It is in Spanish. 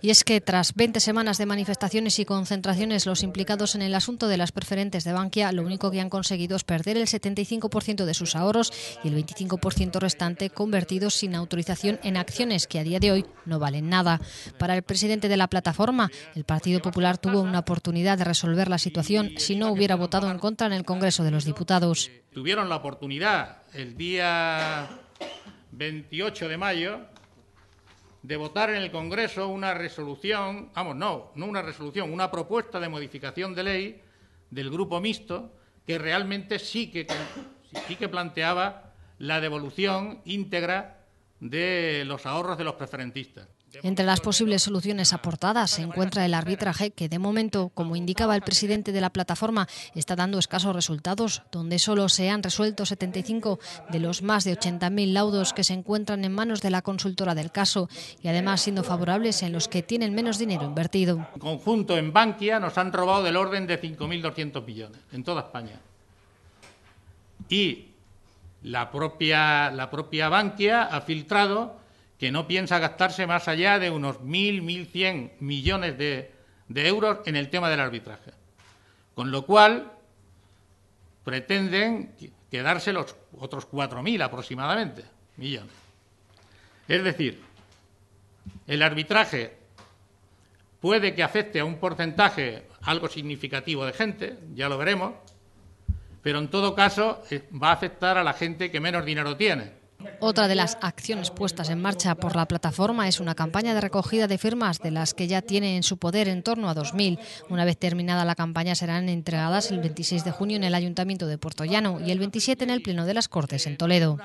Y es que tras 20 semanas de manifestaciones y concentraciones, los implicados en el asunto de las preferentes de Bankia lo único que han conseguido es perder el 75% de sus ahorros y el 25% restante convertidos sin autorización en acciones que a día de hoy no valen nada. Para el presidente de la plataforma, el Partido Popular tuvo una oportunidad de resolver la situación si no hubiera votado en contra en el Congreso de los Diputados. Tuvieron la oportunidad el día 28 de mayo de votar en el Congreso una resolución, vamos, no, no una resolución, una propuesta de modificación de ley del grupo mixto que realmente sí que, sí que planteaba la devolución íntegra de los ahorros de los preferentistas. Entre las posibles soluciones aportadas se encuentra el arbitraje que de momento, como indicaba el presidente de la plataforma, está dando escasos resultados, donde solo se han resuelto 75 de los más de 80.000 laudos que se encuentran en manos de la consultora del caso y además siendo favorables en los que tienen menos dinero invertido. En conjunto en Bankia nos han robado del orden de 5.200 millones en toda España. Y la propia, la Bankia ha filtrado que no piensa gastarse más allá de unos 1.000, 1.100 millones de, de euros en el tema del arbitraje. Con lo cual, pretenden quedarse los otros 4.000 aproximadamente millones. Es decir, el arbitraje puede que afecte a un porcentaje algo significativo de gente, ya lo veremos, pero en todo caso eh, va a afectar a la gente que menos dinero tiene. Otra de las acciones puestas en marcha por la plataforma es una campaña de recogida de firmas de las que ya tiene en su poder en torno a 2.000. Una vez terminada la campaña serán entregadas el 26 de junio en el Ayuntamiento de Puerto y el 27 en el Pleno de las Cortes en Toledo.